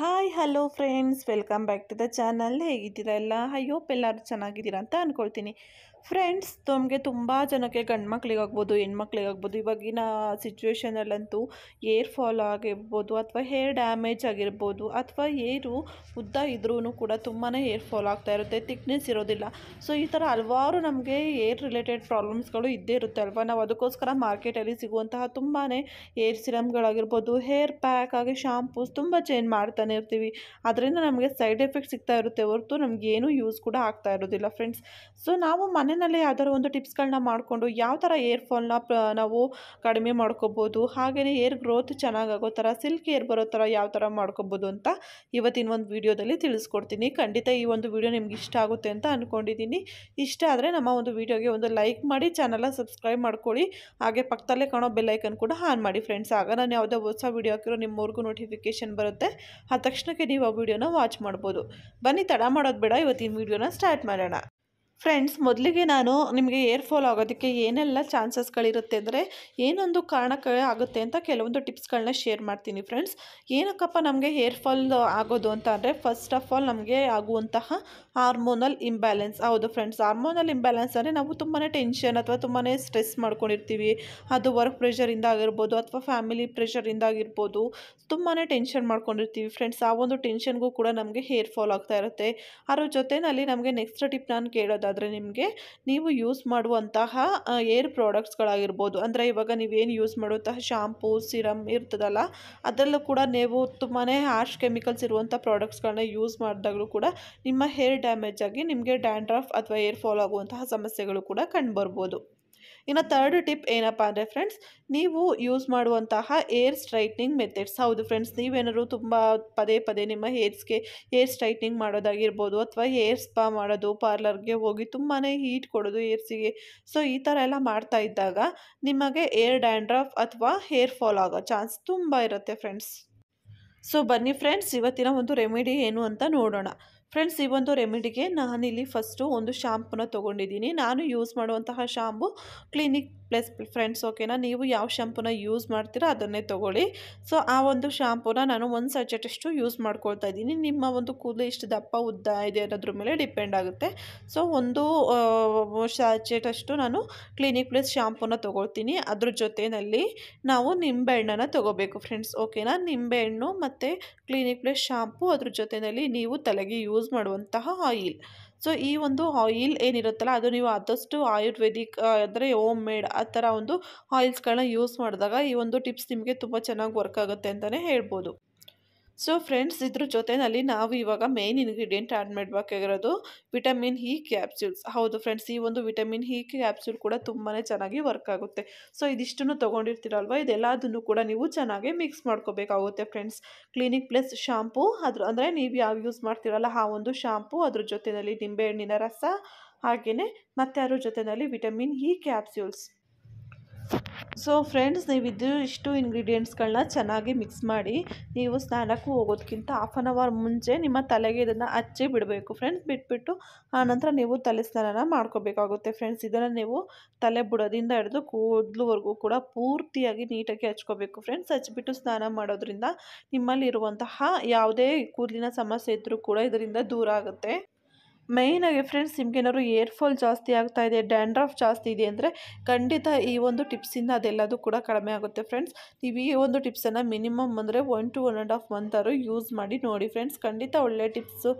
hi hello friends welcome back to the channel ಹೇಗಿದ್ದೀರಲ್ಲ ಎಲ್ಲ I hope ಎಲ್ಲರೂ ಚೆನ್ನಾಗಿದ್ದೀರಾ ಅಂತ ಅಂದ್ಕೊಳ್ತೀನಿ ಫ್ರೆಂಡ್ಸ್ ನಮಗೆ ತುಂಬ ಜನಕ್ಕೆ ಗಂಡು ಗಂಡ್ಮಕ್ಳಿಗಾಗ್ಬೋದು ಹೆಣ್ಮಕ್ಳಿಗಾಗ್ಬೋದು ಇವಾಗಿನ ಸಿಚುವೇಷನಲ್ಲಂತೂ ಏರ್ ಫಾಲ್ ಆಗಿರ್ಬೋದು ಅಥವಾ ಹೇರ್ ಡ್ಯಾಮೇಜ್ ಆಗಿರ್ಬೋದು ಅಥವಾ ಏರು ಉದ್ದ ಇದ್ರೂ ಕೂಡ ತುಂಬಾ ಏರ್ ಫಾಲ್ ಆಗ್ತಾ ಇರುತ್ತೆ ತಿಕ್ನೆಸ್ ಇರೋದಿಲ್ಲ ಸೊ ಈ ಥರ ಹಲವಾರು ನಮಗೆ ಏರ್ ರಿಲೇಟೆಡ್ ಪ್ರಾಬ್ಲಮ್ಸ್ಗಳು ಇದ್ದೇ ಇರುತ್ತೆ ಅಲ್ವಾ ನಾವು ಅದಕ್ಕೋಸ್ಕರ ಮಾರ್ಕೆಟಲ್ಲಿ ಸಿಗುವಂತಹ ತುಂಬಾ ಏರ್ ಸಿರಮ್ಗಳಾಗಿರ್ಬೋದು ಹೇರ್ ಪ್ಯಾಕ್ ಹಾಗೆ ಶಾಂಪೂಸ್ ತುಂಬ ಚೇಂಜ್ ಮಾಡ್ತಾನೆ ಇರ್ತೀವಿ ಅದರಿಂದ ನಮಗೆ ಸೈಡ್ ಎಫೆಕ್ಟ್ ಸಿಗ್ತಾ ಇರುತ್ತೆ ಹೊರತು ನಮಗೇನು ಯೂಸ್ ಕೂಡ ಆಗ್ತಾ ಇರೋದಿಲ್ಲ ಫ್ರೆಂಡ್ಸ್ ಸೊ ನಾವು ಮನೆ ಮನೆಯಲ್ಲೇ ಯಾವ್ದಾದ್ರು ಒಂದು ಟಿಪ್ಸ್ಗಳನ್ನ ಮಾಡಿಕೊಂಡು ಯಾವ ಥರ ಏರ್ ಫಾಲ್ನ ನಾವು ಕಡಿಮೆ ಮಾಡ್ಕೋಬೋದು ಹಾಗೆಯೇ ಏರ್ ಗ್ರೋತ್ ಚೆನ್ನಾಗಾಗೋ ಥರ ಸಿಲ್ಕ್ ಏರ್ ಬರೋ ಥರ ಯಾವ ಥರ ಮಾಡ್ಕೊಬೋದು ಅಂತ ಇವತ್ತಿನ ಒಂದು ವಿಡಿಯೋದಲ್ಲಿ ತಿಳಿಸ್ಕೊಡ್ತೀನಿ ಖಂಡಿತ ಈ ಒಂದು ವಿಡಿಯೋ ನಿಮ್ಗೆ ಇಷ್ಟ ಆಗುತ್ತೆ ಅಂತ ಅಂದ್ಕೊಂಡಿದ್ದೀನಿ ಇಷ್ಟ ಆದರೆ ನಮ್ಮ ಒಂದು ವಿಡಿಯೋಗೆ ಒಂದು ಲೈಕ್ ಮಾಡಿ ಚಾನಲ್ನ ಸಬ್ಸ್ಕ್ರೈಬ್ ಮಾಡ್ಕೊಳ್ಳಿ ಹಾಗೆ ಪಕ್ಕದಲ್ಲೇ ಕಾಣೋ ಬೆಲ್ಲೈಕನ್ ಕೂಡ ಆನ್ ಮಾಡಿ ಫ್ರೆಂಡ್ಸ್ ಆಗ ನಾನು ಯಾವುದೋ ಹೊಸ ವೀಡಿಯೋ ಹಾಕಿರೋ ನಿಮ್ಮವ್ರಿಗೂ ನೋಟಿಫಿಕೇಷನ್ ಬರುತ್ತೆ ಆ ತಕ್ಷಣಕ್ಕೆ ನೀವು ಆ ವೀಡಿಯೋನ ವಾಚ್ ಮಾಡ್ಬೋದು ಬನ್ನಿ ತಡ ಮಾಡೋದು ಬೇಡ ಇವತ್ತಿನ ವಿಡಿಯೋನ ಸ್ಟಾರ್ಟ್ ಮಾಡೋಣ ಫ್ರೆಂಡ್ಸ್ ಮೊದಲಿಗೆ ನಾನು ನಿಮಗೆ ಏರ್ ಫಾಲ್ ಆಗೋದಕ್ಕೆ ಏನೆಲ್ಲ ಚಾನ್ಸಸ್ಗಳಿರುತ್ತೆ ಅಂದರೆ ಏನೊಂದು ಕಾರಣಕ್ಕೆ ಆಗುತ್ತೆ ಅಂತ ಕೆಲವೊಂದು ಟಿಪ್ಸ್ಗಳನ್ನ ಶೇರ್ ಮಾಡ್ತೀನಿ ಫ್ರೆಂಡ್ಸ್ ಏನಕ್ಕಪ್ಪ ನಮಗೆ ಹೇರ್ ಫಾಲ್ ಆಗೋದು ಅಂತ ಅಂದರೆ ಫಸ್ಟ್ ಆಫ್ ಆಲ್ ನಮಗೆ ಆಗುವಂತಹ ಹಾರ್ಮೋನಲ್ ಇಂಬ್ಯಾಲೆನ್ಸ್ ಹೌದು ಫ್ರೆಂಡ್ಸ್ ಹಾರ್ಮೋನಲ್ ಇಂಬ್ಯಾಲೆನ್ಸ್ ಅಂದರೆ ನಾವು ತುಂಬಾ ಟೆನ್ಷನ್ ಅಥವಾ ತುಂಬಾ ಸ್ಟ್ರೆಸ್ ಮಾಡ್ಕೊಂಡಿರ್ತೀವಿ ಅದು ವರ್ಕ್ ಪ್ರೆಷರಿಂದ ಆಗಿರ್ಬೋದು ಅಥವಾ ಫ್ಯಾಮಿಲಿ ಪ್ರೆಷರಿಂದ ಆಗಿರ್ಬೋದು ತುಂಬಾ ಟೆನ್ಷನ್ ಮಾಡ್ಕೊಂಡಿರ್ತೀವಿ ಫ್ರೆಂಡ್ಸ್ ಆ ಒಂದು ಟೆನ್ಷನ್ಗೂ ಕೂಡ ನಮಗೆ ಹೇರ್ ಫಾಲ್ ಆಗ್ತಾ ಇರುತ್ತೆ ಅದ್ರ ಜೊತೆಯಲ್ಲಿ ನಮಗೆ ನೆಕ್ಸ್ಟ್ ಟಿಪ್ ನಾನು ಕೇಳೋದು ಆದರೆ ನಿಮಗೆ ನೀವು ಯೂಸ್ ಮಾಡುವಂತಹ ಏರ್ ಪ್ರಾಡಕ್ಟ್ಸ್ಗಳಾಗಿರ್ಬೋದು ಅಂದರೆ ಇವಾಗ ನೀವೇನು ಯೂಸ್ ಮಾಡುವಂತಹ ಶಾಂಪೂ ಸಿರಮ್ ಇರ್ತದಲ್ಲ ಅದರಲ್ಲೂ ಕೂಡ ನೀವು ತುಂಬಾ ಆರ್ಷ್ ಕೆಮಿಕಲ್ಸ್ ಇರುವಂಥ ಪ್ರಾಡಕ್ಟ್ಸ್ಗಳನ್ನ ಯೂಸ್ ಮಾಡಿದಾಗಲೂ ಕೂಡ ನಿಮ್ಮ ಹೇರ್ ಡ್ಯಾಮೇಜ್ ಆಗಿ ನಿಮಗೆ ಡ್ಯಾಂಡ್ರಫ್ ಅಥವಾ ಏರ್ ಫಾಲ್ ಆಗುವಂತಹ ಸಮಸ್ಯೆಗಳು ಕೂಡ ಕಂಡುಬರ್ಬೋದು ಇನ್ನು ತರ್ಡ್ ಟಿಪ್ ಏನಪ್ಪ ಅಂದರೆ ಫ್ರೆಂಡ್ಸ್ ನೀವು ಯೂಸ್ ಮಾಡುವಂತಹ ಏರ್ ಸ್ಟ್ರೈಟ್ನಿಂಗ್ ಮೆಥಡ್ಸ್ ಹೌದು ಫ್ರೆಂಡ್ಸ್ ನೀವೇನಾದ್ರು ತುಂಬ ಪದೇ ಪದೇ ನಿಮ್ಮ ಹೇರ್ಸ್ಗೆ ಏರ್ ಸ್ಟ್ರೈಟ್ನಿಂಗ್ ಮಾಡೋದಾಗಿರ್ಬೋದು ಅಥವಾ ಏರ್ ಸ್ಪಾ ಮಾಡೋದು ಪಾರ್ಲರ್ಗೆ ಹೋಗಿ ತುಂಬಾ ಹೀಟ್ ಕೊಡೋದು ಏರ್ಸಿಗೆ ಸೊ ಈ ಥರ ಎಲ್ಲ ಮಾಡ್ತಾ ಇದ್ದಾಗ ನಿಮಗೆ ಏರ್ ಡ್ಯಾಂಡ್ರಫ್ ಅಥವಾ ಹೇರ್ ಫಾಲ್ ಆಗೋ ಚಾನ್ಸ್ ತುಂಬ ಇರುತ್ತೆ ಫ್ರೆಂಡ್ಸ್ ಸೊ ಬನ್ನಿ ಫ್ರೆಂಡ್ಸ್ ಇವತ್ತಿನ ಒಂದು ರೆಮಿಡಿ ಏನು ಅಂತ ನೋಡೋಣ ಫ್ರೆಂಡ್ಸ್ ಈ ಒಂದು ರೆಮಿಡಿಗೆ ನಾನಿಲ್ಲಿ ಫಸ್ಟು ಒಂದು ಶಾಂಪುನ ತೊಗೊಂಡಿದ್ದೀನಿ ನಾನು ಯೂಸ್ ಮಾಡುವಂತಹ ಶಾಂಪು ಕ್ಲಿನಿಕ್ ಪ್ಲಸ್ ಫ್ರೆಂಡ್ಸ್ ಓಕೆನಾ ನೀವು ಯಾವ ಶ್ಯಾಂಪೂನ ಯೂಸ್ ಮಾಡ್ತೀರಾ ಅದನ್ನೇ ತೊಗೊಳ್ಳಿ ಸೊ ಆ ಒಂದು ಶ್ಯಾಂಪೂನ ನಾನು ಒಂದು ಸಜೆಟ್ಟಷ್ಟು ಯೂಸ್ ಮಾಡ್ಕೊಳ್ತಾ ಇದ್ದೀನಿ ನಿಮ್ಮ ಒಂದು ಕೂದಲು ಇಷ್ಟು ದಪ್ಪ ಉದ್ದ ಇದೆ ಅನ್ನೋದ್ರ ಮೇಲೆ ಡಿಪೆಂಡ್ ಆಗುತ್ತೆ ಸೊ ಒಂದು ಸಜೆಟಷ್ಟು ನಾನು ಕ್ಲಿನಿಕ್ ಪ್ಲಸ್ ಶ್ಯಾಂಪೂನ ತೊಗೊಳ್ತೀನಿ ಅದ್ರ ಜೊತೆಯಲ್ಲಿ ನಾವು ನಿಂಬೆಹಣ್ಣನ್ನು ತೊಗೋಬೇಕು ಫ್ರೆಂಡ್ಸ್ ಓಕೆನಾ ನಿಂಬೆಹಣ್ಣು ಮತ್ತು ಕ್ಲಿನಿಕ್ ಪ್ಲಸ್ ಶ್ಯಾಂಪು ಅದ್ರ ಜೊತೆಯಲ್ಲಿ ನೀವು ತಲೆಗೆ ಯೂಸ್ ಮಾಡುವಂತಹ ಆಯಿಲ್ ಸೊ ಈ ಒಂದು ಆಯಿಲ್ ಏನಿರುತ್ತಲ್ಲ ಅದು ನೀವು ಆದಷ್ಟು ಆಯುರ್ವೇದಿಕ್ ಅಂದರೆ ಓಮ್ ಮೇಡ್ ಆ ಥರ ಒಂದು ಆಯಿಲ್ಸ್ಗಳನ್ನ ಯೂಸ್ ಮಾಡಿದಾಗ ಈ ಒಂದು ಟಿಪ್ಸ್ ನಿಮಗೆ ತುಂಬ ಚೆನ್ನಾಗಿ ವರ್ಕ್ ಆಗುತ್ತೆ ಅಂತಲೇ ಹೇಳ್ಬೋದು ಸೊ ಫ್ರೆಂಡ್ಸ್ ಇದ್ರ ಜೊತೆಯಲ್ಲಿ ನಾವು ಇವಾಗ ಮೇನ್ ಇಂಗ್ರೀಡಿಯೆಂಟ್ ಆ್ಯಡ್ ಮಾಡಬೇಕಾಗಿರೋದು ವಿಟಮಿನ್ ಹಿ ಕ್ಯಾಪ್ಸ್ಯೂಲ್ಸ್ ಹೌದು ಫ್ರೆಂಡ್ಸ್ ಈ ಒಂದು ವಿಟಮಿನ್ ಹಿ ಕ್ಯಾಪ್ಸ್ಯೂಲ್ ಕೂಡ ತುಂಬಾ ಚೆನ್ನಾಗಿ ವರ್ಕ್ ಆಗುತ್ತೆ ಸೊ ಇದಿಷ್ಟನ್ನು ತೊಗೊಂಡಿರ್ತೀರಲ್ವ ಇದೆಲ್ಲದನ್ನು ಕೂಡ ನೀವು ಚೆನ್ನಾಗಿ ಮಿಕ್ಸ್ ಮಾಡ್ಕೋಬೇಕಾಗುತ್ತೆ ಫ್ರೆಂಡ್ಸ್ ಕ್ಲಿನಿಕ್ ಪ್ಲಸ್ ಶಾಂಪೂ ಅದ್ರ ಅಂದರೆ ನೀವು ಯಾವ ಯೂಸ್ ಮಾಡ್ತೀರಲ್ಲ ಆ ಒಂದು ಶಾಂಪೂ ಅದ್ರ ಜೊತೆಯಲ್ಲಿ ನಿಂಬೆಹಣ್ಣಿನ ರಸ ಹಾಗೆಯೇ ಮತ್ತೆ ಅದ್ರ ಜೊತೆಯಲ್ಲಿ vitamin E e capsules so friends ನೀವು ಇಷ್ಟು ಇಂಗ್ರೀಡಿಯೆಂಟ್ಸ್ಗಳನ್ನ ಚೆನ್ನಾಗಿ ಮಿಕ್ಸ್ ಮಾಡಿ ನೀವು ಸ್ನಾನಕ್ಕೂ ಹೋಗೋದಕ್ಕಿಂತ ಹಾಫ್ ಆನ್ ಅವರ್ ಮುಂಚೆ ನಿಮ್ಮ ತಲೆಗೆ ಇದನ್ನು ಹಚ್ಚಿ ಬಿಡಬೇಕು ಫ್ರೆಂಡ್ಸ್ ಬಿಟ್ಬಿಟ್ಟು ಆನಂತರ ನೀವು ತಲೆ ಸ್ನಾನ ಮಾಡ್ಕೋಬೇಕಾಗುತ್ತೆ ಫ್ರೆಂಡ್ಸ್ ಇದನ್ನು ನೀವು ತಲೆ ಬುಡದಿಂದ ಹಿಡಿದು ಕೂದಲುವರೆಗೂ ಕೂಡ ಪೂರ್ತಿಯಾಗಿ ನೀಟಾಗಿ ಹಚ್ಕೋಬೇಕು ಫ್ರೆಂಡ್ಸ್ ಹಚ್ಚಿಬಿಟ್ಟು ಸ್ನಾನ ಮಾಡೋದ್ರಿಂದ ನಿಮ್ಮಲ್ಲಿರುವಂತಹ ಯಾವುದೇ ಕೂದಲಿನ ಸಮಸ್ಯೆ ಇದ್ದರೂ ಕೂಡ ಇದರಿಂದ ದೂರ ಆಗುತ್ತೆ ಮೇಯ್ನಾಗಿ ಫ್ರೆಂಡ್ಸ್ ನಿಮಗೇನಾದ್ರು ಏರ್ ಫಾಲ್ ಜಾಸ್ತಿ ಆಗ್ತಾ ಇದೆ ಡ್ಯಾಂಡ್ರಫ್ ಜಾಸ್ತಿ ಇದೆ ಅಂದರೆ ಖಂಡಿತ ಈ ಒಂದು ಟಿಪ್ಸಿಂದ ಅದೆಲ್ಲದೂ ಕೂಡ ಕಡಿಮೆ ಆಗುತ್ತೆ ಫ್ರೆಂಡ್ಸ್ ನೀವು ಈ ಒಂದು ಟಿಪ್ಸನ್ನು ಮಿನಿಮಮ್ ಅಂದರೆ one to one and half months use ಮಾಡಿ ನೋಡಿ ಫ್ರೆಂಡ್ಸ್ ಖಂಡಿತ ಒಳ್ಳೆ ಟಿಪ್ಸು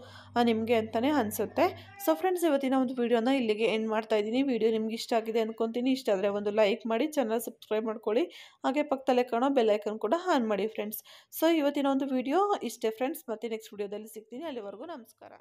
ನಿಮಗೆ ಅಂತಲೇ ಅನಿಸುತ್ತೆ ಸೊ ಫ್ರೆಂಡ್ಸ್ ಇವತ್ತಿನ ಒಂದು ವೀಡಿಯೋನ ಇಲ್ಲಿಗೆ ಏನು ಮಾಡ್ತಾ ಇದ್ದೀನಿ ವೀಡಿಯೋ ನಿಮ್ಗೆ ಇಷ್ಟ ಆಗಿದೆ ಅಂದ್ಕೊತೀನಿ ಇಷ್ಟ ಆದರೆ ಒಂದು ಲೈಕ್ ಮಾಡಿ ಚಾನಲ್ ಸಬ್ಸ್ಕ್ರೈಬ್ ಮಾಡ್ಕೊಳ್ಳಿ ಹಾಗೆ ಪಕ್ಕದಲ್ಲೇ ಕಾಣೋ ಬೆಲ್ಲೈಕನ್ ಕೂಡ ಆನ್ ಮಾಡಿ ಫ್ರೆಂಡ್ಸ್ ಸೊ ಇವತ್ತಿನ ಒಂದು ವೀಡಿಯೋ ಇಷ್ಟೇ ಫ್ರೆಂಡ್ಸ್ ಮತ್ತೆ ನೆಕ್ಸ್ಟ್ ವೀಡಿಯೋದಲ್ಲಿ ಸಿಗ್ತೀನಿ ಅಲ್ಲಿವರೆಗೂ ನಮಸ್ಕಾರ